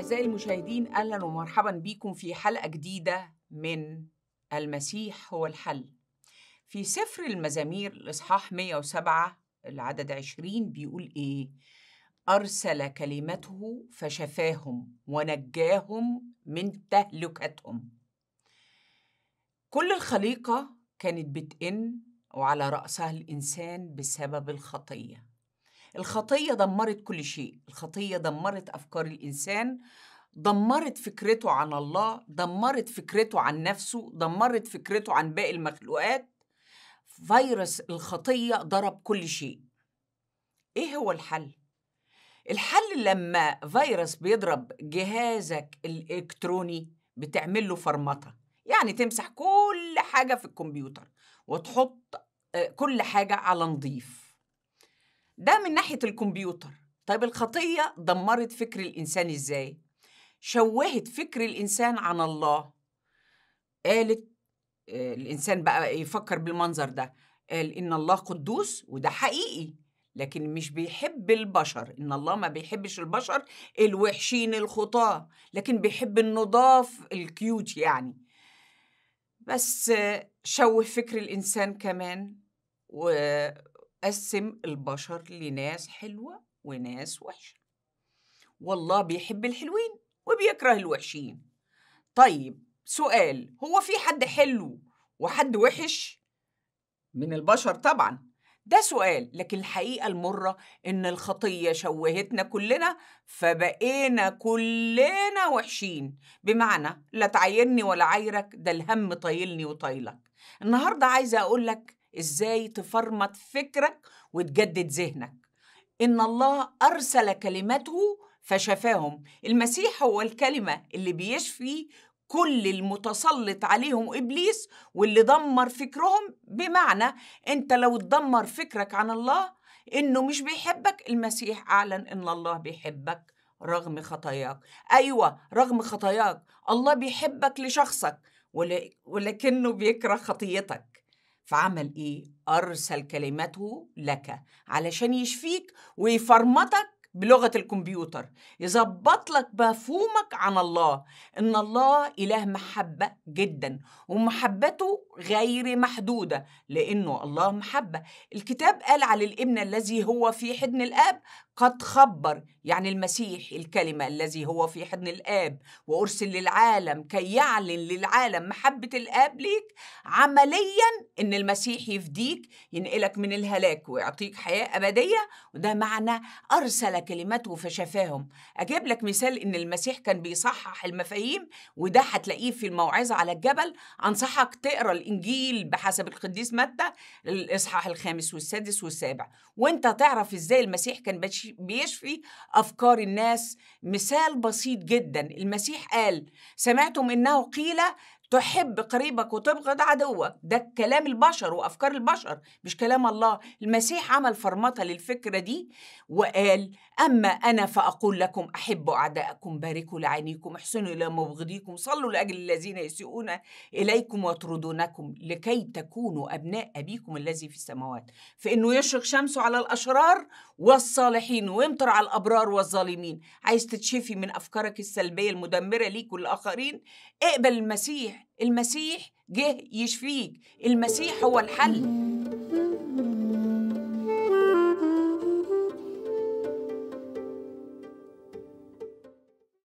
أعزائي المشاهدين أهلا ومرحبا بكم في حلقة جديدة من المسيح هو الحل في سفر المزامير الإصحاح 107 العدد 20 بيقول إيه أرسل كلمته فشفاهم ونجاهم من تهلكتهم كل الخليقة كانت بتئن وعلى رأسها الإنسان بسبب الخطية الخطية دمرت كل شيء الخطية دمرت أفكار الإنسان دمرت فكرته عن الله دمرت فكرته عن نفسه دمرت فكرته عن باقي المخلوقات فيروس الخطية ضرب كل شيء إيه هو الحل؟ الحل لما فيروس بيضرب جهازك الإلكتروني بتعمل له فرمطة يعني تمسح كل حاجة في الكمبيوتر وتحط آه، كل حاجة على نظيف ده من ناحية الكمبيوتر طيب الخطية دمرت فكر الإنسان إزاي؟ شوهت فكر الإنسان عن الله قالت آه، الإنسان بقى يفكر بالمنظر ده قال إن الله قدوس وده حقيقي لكن مش بيحب البشر إن الله ما بيحبش البشر الوحشين الخطاة لكن بيحب النضاف الكيوت يعني بس شوه فكر الإنسان كمان و... قسم البشر لناس حلوة وناس وحشة والله بيحب الحلوين وبيكره الوحشين طيب سؤال هو في حد حلو وحد وحش من البشر طبعا ده سؤال لكن الحقيقة المرة إن الخطية شوهتنا كلنا فبقينا كلنا وحشين بمعنى لا تعايرني ولا عايرك ده الهم طايلني وطايلك النهاردة عايزة أقولك ازاي تفرمط فكرك وتجدد ذهنك ان الله ارسل كلمته فشفاهم المسيح هو الكلمه اللي بيشفي كل المتسلط عليهم ابليس واللي دمر فكرهم بمعنى انت لو تدمر فكرك عن الله انه مش بيحبك المسيح اعلن ان الله بيحبك رغم خطاياك ايوه رغم خطاياك الله بيحبك لشخصك ولكنه بيكره خطيتك فعمل ايه ارسل كلمته لك علشان يشفيك ويفرمتك بلغة الكمبيوتر يظبط لك مفهومك عن الله إن الله إله محبة جدا ومحبته غير محدودة لأنه الله محبة الكتاب قال على الابن الذي هو في حضن الآب قد خبر يعني المسيح الكلمة الذي هو في حضن الآب وأرسل للعالم كي يعلن للعالم محبة الآب ليك عمليا إن المسيح يفديك ينقلك من الهلاك ويعطيك حياة أبدية وده معنى أرسل كلماته فشفاهم أجيب لك مثال إن المسيح كان بيصحح المفاهيم وده هتلاقيه في الموعظة على الجبل أنصحك تقرأ الإنجيل بحسب القديس متى الإصحاح الخامس والسادس والسابع وإنت تعرف إزاي المسيح كان بيشفي أفكار الناس مثال بسيط جدا المسيح قال سمعتم إنه قيل تحب قريبك وتبغض عدوك ده كلام البشر وافكار البشر مش كلام الله المسيح عمل فرمطه للفكره دي وقال اما انا فاقول لكم احبوا اعداءكم باركوا لعينيكم احسنوا الى مبغضيكم صلوا لاجل الذين يسيئون اليكم ويطردونكم لكي تكونوا ابناء ابيكم الذي في السماوات فانه يشرق شمسه على الاشرار والصالحين ويمطر على الابرار والظالمين عايز تتشفي من افكارك السلبيه المدمره ليك والاخرين اقبل المسيح المسيح جه يشفيك المسيح هو الحل